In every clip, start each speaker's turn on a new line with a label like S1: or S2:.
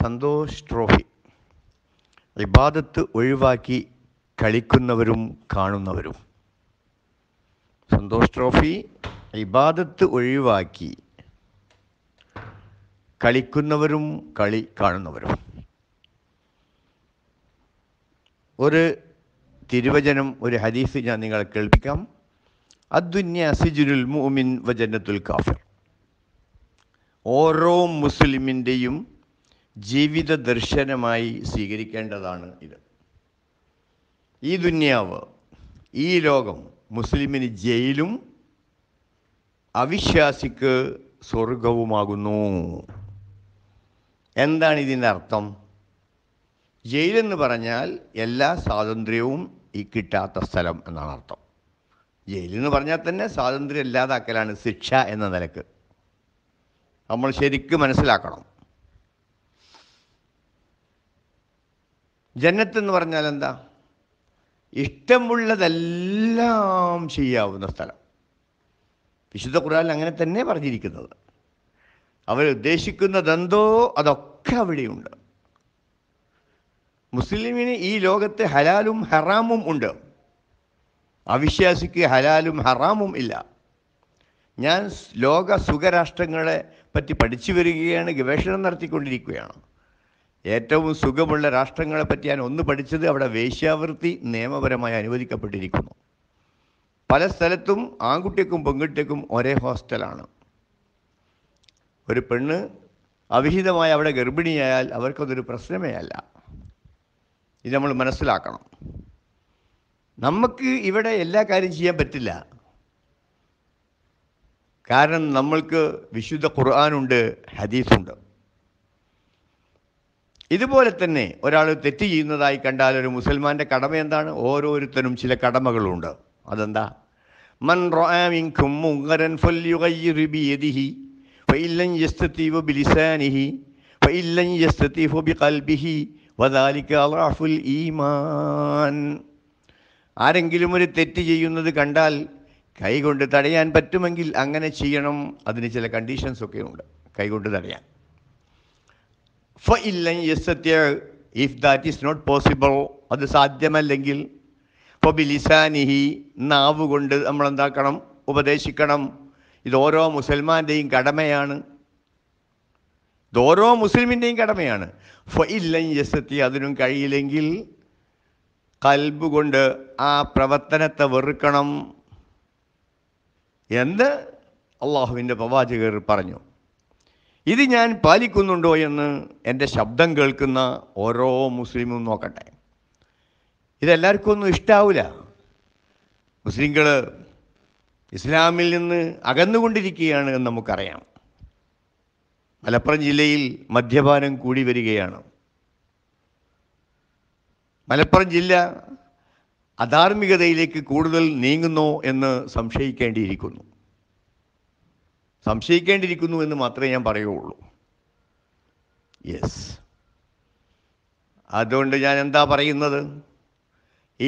S1: Santhosh trophy ഇബാദത്ത് ഒഴിവാക്കി കളിക്കുന്നവരും കാണുന്നവരും Santhosh trophy ഇബാദത്ത് ഒഴിവാക്കി കളിക്കുന്നവരും കളി കാണുന്നവരും ഒരു തിരുവചനം ഒരു ഹദീസ് ഞാൻ നിങ്ങളെ കേൾപ്പിക്കാം അദ്ദുന്യ സിജുരുൽ മുഅമിൻ വചനത്തുൽ കാഫിർ ഓരോ മുസ്ലിമിൻ്റെയും ജീവിത ദർശനമായി സ്വീകരിക്കേണ്ടതാണ് ഇത് ഈ ദുന്യാവ് ഈ ലോകം മുസ്ലിമിന് ജയിലും അവിശ്വാസിക്ക് സ്വർഗവുമാകുന്നു എന്താണ് ഇതിൻ്റെ അർത്ഥം ജയിലെന്ന് പറഞ്ഞാൽ എല്ലാ സ്വാതന്ത്ര്യവും ഈ കിട്ടാത്ത സ്ഥലം എന്നാണ് അർത്ഥം ജയിലെന്ന് പറഞ്ഞാൽ തന്നെ സ്വാതന്ത്ര്യം ഇല്ലാതാക്കലാണ് ശിക്ഷ എന്ന നിലക്ക് നമ്മൾ ശരിക്കും മനസ്സിലാക്കണം ജന്നത്ത് എന്ന് പറഞ്ഞാൽ എന്താ ഇഷ്ടമുള്ളതെല്ലാം ചെയ്യാവുന്ന സ്ഥലം വിശുദ്ധ ഖുറാൻ അങ്ങനെ തന്നെ പറഞ്ഞിരിക്കുന്നത് അവരുദ്ദേശിക്കുന്നതെന്തോ അതൊക്കെ അവിടെയുണ്ട് മുസ്ലിമിന് ഈ ലോകത്ത് ഹലാലും ഹറാമും ഉണ്ട് അവിശ്വാസിക്ക് ഹലാലും ഹറാമും ഇല്ല ഞാൻ ലോക സുഖരാഷ്ട്രങ്ങളെ പറ്റി പഠിച്ചു വരികയാണ് ഗവേഷണം നടത്തിക്കൊണ്ടിരിക്കുകയാണ് ഏറ്റവും സുഖമുള്ള രാഷ്ട്രങ്ങളെപ്പറ്റി ഞാൻ ഒന്ന് പഠിച്ചത് അവിടെ വേശ്യാവൃത്തി നിയമപരമായി അനുവദിക്കപ്പെട്ടിരിക്കുന്നു പല സ്ഥലത്തും ആൺകുട്ടിക്കും പെൺകുട്ടിക്കും ഒരേ ഹോസ്റ്റലാണ് ഒരു പെണ്ണ് അവിഹിതമായി അവിടെ ഗർഭിണിയായാൽ അവർക്കതൊരു പ്രശ്നമേ അല്ല ഇത് നമ്മൾ മനസ്സിലാക്കണം നമുക്ക് ഇവിടെ എല്ലാ കാര്യം ചെയ്യാൻ പറ്റില്ല കാരണം നമ്മൾക്ക് വിശുദ്ധ ഖുർആാനുണ്ട് ഹദീസുണ്ട് ഇതുപോലെ തന്നെ ഒരാൾ തെറ്റ് ചെയ്യുന്നതായി കണ്ടാൽ ഒരു മുസൽമാൻ്റെ കടമ എന്താണ് ഓരോരുത്തരും ചില കടമകളുണ്ട് അതെന്താ മൻ റോമിങ്കും ബിലിസാനിഹി ബി ഈമാൻ ആരെങ്കിലും ഒരു തെറ്റ് ചെയ്യുന്നത് കണ്ടാൽ കൈകൊണ്ട് തടയാൻ പറ്റുമെങ്കിൽ അങ്ങനെ ചെയ്യണം അതിന് ചില കണ്ടീഷൻസൊക്കെ ഉണ്ട് കൈകൊണ്ട് തടയാൻ if that is not possible അത് സാധ്യമല്ലെങ്കിൽ ഇപ്പോൾ ബിലിസാനിഹി നാവ് കൊണ്ട് നമ്മൾ എന്താക്കണം ഉപദേശിക്കണം ഇത് ഓരോ മുസൽമാൻ്റെയും കടമയാണ് ഇതോരോ മുസ്ലിമിൻ്റെയും കടമയാണ് ഫൈലൻ യസത്തി അതിനും കഴിയില്ലെങ്കിൽ കൽബ് കൊണ്ട് ആ പ്രവർത്തനത്തെ വെറുക്കണം എന്ന് അള്ളാഹുവിൻ്റെ പ്രവാചകർ പറഞ്ഞു ഇത് ഞാൻ പാലിക്കുന്നുണ്ടോ എന്ന് എൻ്റെ ശബ്ദം കേൾക്കുന്ന ഓരോ മുസ്ലിമും നോക്കട്ടെ ഇതെല്ലാവർക്കും ഒന്നും ഇഷ്ടാവില്ല മുസ്ലിങ്ങൾ ഇസ്ലാമിൽ നിന്ന് അകന്നുകൊണ്ടിരിക്കുകയാണ് എന്ന് നമുക്കറിയാം മലപ്പുറം ജില്ലയിൽ മദ്യപാനം കൂടി വരികയാണ് മലപ്പുറം ജില്ല അധാർമികതയിലേക്ക് കൂടുതൽ നീങ്ങുന്നു എന്ന് സംശയിക്കേണ്ടിയിരിക്കുന്നു സംശയിക്കേണ്ടിയിരിക്കുന്നു എന്ന് മാത്രമേ ഞാൻ പറയുള്ളൂ യെസ് അതുകൊണ്ട് ഞാൻ എന്താ പറയുന്നത്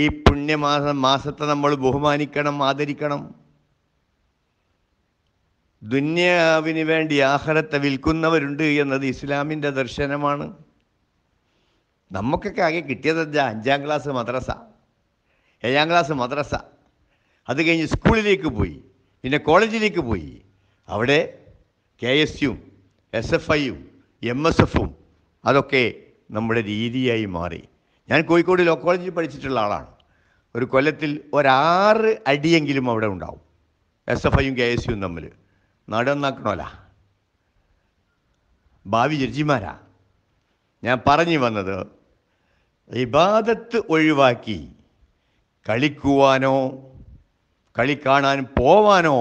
S1: ഈ പുണ്യമാസ മാസത്തെ നമ്മൾ ബഹുമാനിക്കണം ആദരിക്കണം ദുന്യാവിന് വേണ്ടി ആഹാരത്തെ വിൽക്കുന്നവരുണ്ട് എന്നത് ഇസ്ലാമിൻ്റെ ദർശനമാണ് നമുക്കൊക്കെ ആകെ കിട്ടിയത് എന്താ അഞ്ചാം ക്ലാസ് മദ്രസ ഏഴാം ക്ലാസ് മദ്രസ അത് കഴിഞ്ഞ് സ്കൂളിലേക്ക് പോയി പിന്നെ കോളേജിലേക്ക് പോയി അവിടെ കെ എസ് യുവും എസ് എഫ് ഐയും എം എസ് എഫും അതൊക്കെ നമ്മുടെ രീതിയായി മാറി ഞാൻ കോഴിക്കോട് ലോ കോളേജിൽ പഠിച്ചിട്ടുള്ള ആളാണ് ഒരു കൊല്ലത്തിൽ ഒരാറ് അടിയെങ്കിലും അവിടെ ഉണ്ടാവും എസ് എഫ് ഐയും കെ എസ് യുവും തമ്മിൽ നാട് നന്നാക്കണമല്ല ഭാവി ജഡ്ജിമാരാ ഞാൻ പറഞ്ഞു വന്നത് ഇബാദത്ത് ഒഴിവാക്കി കളിക്കുവാനോ കളി കാണാൻ പോവാനോ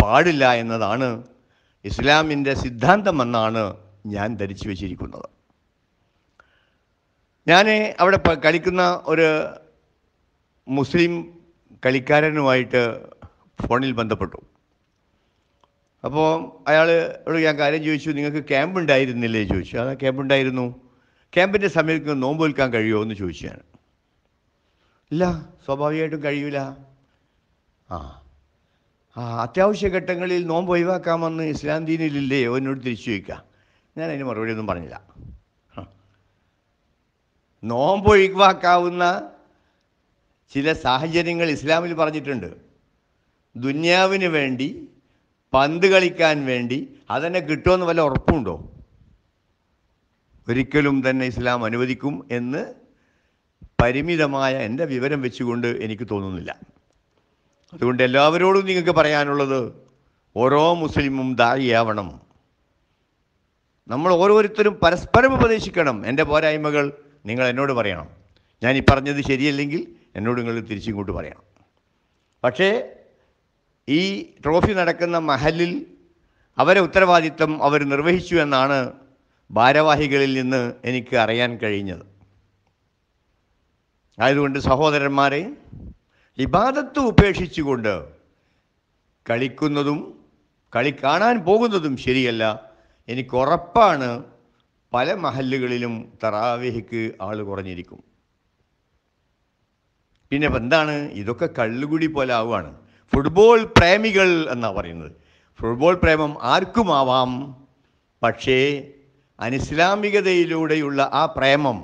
S1: പാടില്ല എന്നതാണ് ഇസ്ലാമിൻ്റെ സിദ്ധാന്തമെന്നാണ് ഞാൻ ധരിച്ചു വച്ചിരിക്കുന്നത് ഞാൻ അവിടെ കളിക്കുന്ന ഒരു മുസ്ലിം കളിക്കാരനുമായിട്ട് ഫോണിൽ ബന്ധപ്പെട്ടു അപ്പോൾ അയാൾ ഞാൻ കാര്യം ചോദിച്ചു നിങ്ങൾക്ക് ക്യാമ്പ് ഉണ്ടായിരുന്നില്ലേ ചോദിച്ചു അതാ ക്യാമ്പ് ഉണ്ടായിരുന്നു ക്യാമ്പിൻ്റെ സമയത്ത് നോമ്പ് വിൽക്കാൻ കഴിയുമോ എന്ന് ചോദിച്ചു ഞാൻ ഇല്ല സ്വാഭാവികമായിട്ടും കഴിയൂല ആ ആ അത്യാവശ്യ ഘട്ടങ്ങളിൽ നോമ്പ് ഒഴിവാക്കാമെന്ന് ഇസ്ലാം ദീനിലില്ലേ എന്നോട് തിരിച്ചു ചോദിക്കാം ഞാൻ അതിന് മറുപടി ഒന്നും പറഞ്ഞില്ല നോമ്പ് ഒഴിവാക്കാവുന്ന ചില സാഹചര്യങ്ങൾ ഇസ്ലാമിൽ പറഞ്ഞിട്ടുണ്ട് ദുന്യാവിന് വേണ്ടി പന്ത് കളിക്കാൻ വേണ്ടി അതെന്നെ കിട്ടുമെന്ന് വല്ല ഉറപ്പുണ്ടോ ഒരിക്കലും തന്നെ ഇസ്ലാം അനുവദിക്കും എന്ന് പരിമിതമായ എൻ്റെ വിവരം വെച്ചുകൊണ്ട് എനിക്ക് തോന്നുന്നില്ല അതുകൊണ്ട് എല്ലാവരോടും നിങ്ങൾക്ക് പറയാനുള്ളത് ഓരോ മുസ്ലിമും ദായിയാവണം നമ്മൾ ഓരോരുത്തരും പരസ്പരം ഉപദേശിക്കണം എൻ്റെ പോരായ്മകൾ നിങ്ങൾ എന്നോട് പറയണം ഞാൻ ഈ പറഞ്ഞത് ശരിയല്ലെങ്കിൽ എന്നോട് നിങ്ങൾ തിരിച്ചിങ്ങോട്ട് പറയണം പക്ഷേ ഈ ട്രോഫി നടക്കുന്ന മഹലിൽ അവരെ ഉത്തരവാദിത്തം അവർ നിർവഹിച്ചു എന്നാണ് ഭാരവാഹികളിൽ നിന്ന് എനിക്ക് അറിയാൻ കഴിഞ്ഞത് ആയതുകൊണ്ട് സഹോദരന്മാരെ ഇബാദത്ത് ഉപേക്ഷിച്ചുകൊണ്ട് കളിക്കുന്നതും കളി കാണാൻ പോകുന്നതും ശരിയല്ല എനിക്ക് ഉറപ്പാണ് പല മഹല്ലുകളിലും തറാവേഹിക്ക് ആൾ കുറഞ്ഞിരിക്കും പിന്നെ എന്താണ് ഇതൊക്കെ കള്ളുകുടി പോലെ ആവുകയാണ് ഫുട്ബോൾ പ്രേമികൾ എന്നാണ് പറയുന്നത് ഫുട്ബോൾ പ്രേമം ആർക്കുമാവാം പക്ഷേ അനിസ്ലാമികതയിലൂടെയുള്ള ആ പ്രേമം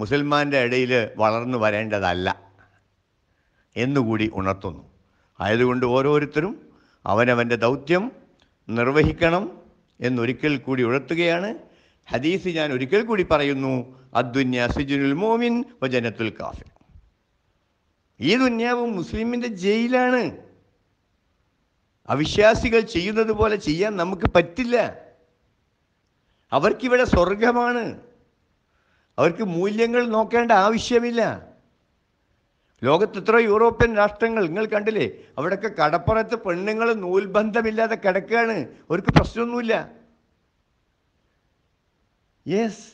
S1: മുസൽമാൻ്റെ ഇടയിൽ വളർന്നു വരേണ്ടതല്ല എന്നുകൂടി ഉണർത്തുന്നു ആയതുകൊണ്ട് ഓരോരുത്തരും അവനവൻ്റെ ദൗത്യം നിർവഹിക്കണം എന്നൊരിക്കൽ കൂടി ഉഴത്തുകയാണ് ഹദീസ് ഞാൻ ഒരിക്കൽ കൂടി പറയുന്നു അദ്വന്യ സിജുനുൽ മോമിൻ വചനത്തുൽ കാഫിൽ ഈ ദുന്യാവ് മുസ്ലിമിൻ്റെ ജയിലാണ് അവിശ്വാസികൾ ചെയ്യുന്നത് പോലെ ചെയ്യാൻ നമുക്ക് പറ്റില്ല അവർക്കിവിടെ സ്വർഗമാണ് അവർക്ക് മൂല്യങ്ങൾ നോക്കേണ്ട ആവശ്യമില്ല ലോകത്ത് ഇത്ര യൂറോപ്യൻ രാഷ്ട്രങ്ങൾ നിങ്ങൾ കണ്ടില്ലേ അവിടെയൊക്കെ കടപ്പുറത്ത് പെണ്ണുങ്ങൾ നൂൽബന്ധമില്ലാതെ കിടക്കുകയാണ് അവർക്ക് പ്രശ്നമൊന്നുമില്ല യെസ്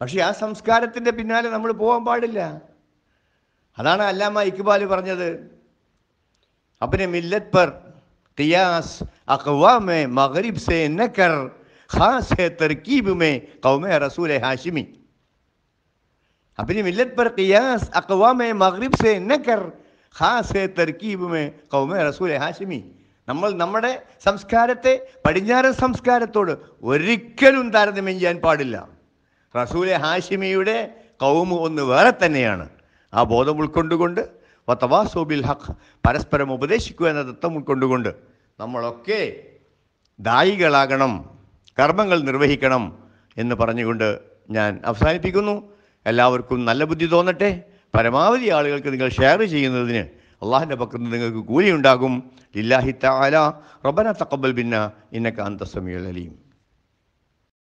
S1: പക്ഷേ ആ സംസ്കാരത്തിൻ്റെ പിന്നാലെ നമ്മൾ പോകാൻ പാടില്ല അതാണ് അല്ലാമ ഇക്ബാൽ പറഞ്ഞത് അപ്പനെ മില്ലത് പർ കിയാസ് അഖ്വാമേ മഗരിബ് സേ നക്കർ ഖാസ് ഹെ തർക്കീബ് മേ ഖൗമേ റസൂലെ ഹാഷിമി अपनी मिलत पर कियास अकवाम मगरब से न कर ख़ास तरकीब में कौम റസൂൽ ഹാഷിമി നമ്മൾ നമ്മുടെ സംസ്കാരത്തെ പടിഞ്ഞാറൻ സംസ്കാരത്തോട് ഒരിക്കലും താരതമ്യം ചെയ്യാൻ പാടില്ല റസൂലെ ഹാഷിമിയുടെ കൗമ് ഒന്ന് വേറെ തന്നെയാണ് ആ ബോധം ഉൾക്കൊണ്ടുകൊണ്ട് സോബിൽ ഹഖ് പരസ്പരം ഉപദേശിക്കുക എന്ന തത്വം ഉൾക്കൊണ്ടുകൊണ്ട് നമ്മളൊക്കെ ദായികളാകണം കർമ്മങ്ങൾ നിർവഹിക്കണം എന്ന് പറഞ്ഞുകൊണ്ട് ഞാൻ അവസാനിപ്പിക്കുന്നു എല്ലാവർക്കും നല്ല ബുദ്ധി തോന്നട്ടെ പരമാവധി ആളുകൾക്ക് നിങ്ങൾ ഷെയർ ചെയ്യുന്നതിന് അള്ളാഹിൻ്റെ പക്കത്ത് നിങ്ങൾക്ക് കൂലിയുണ്ടാകും ലില്ലാഹി താല റബന തക്കബൽ ബിന്ന ഇന്നക്കാന്ത സമയം അലീം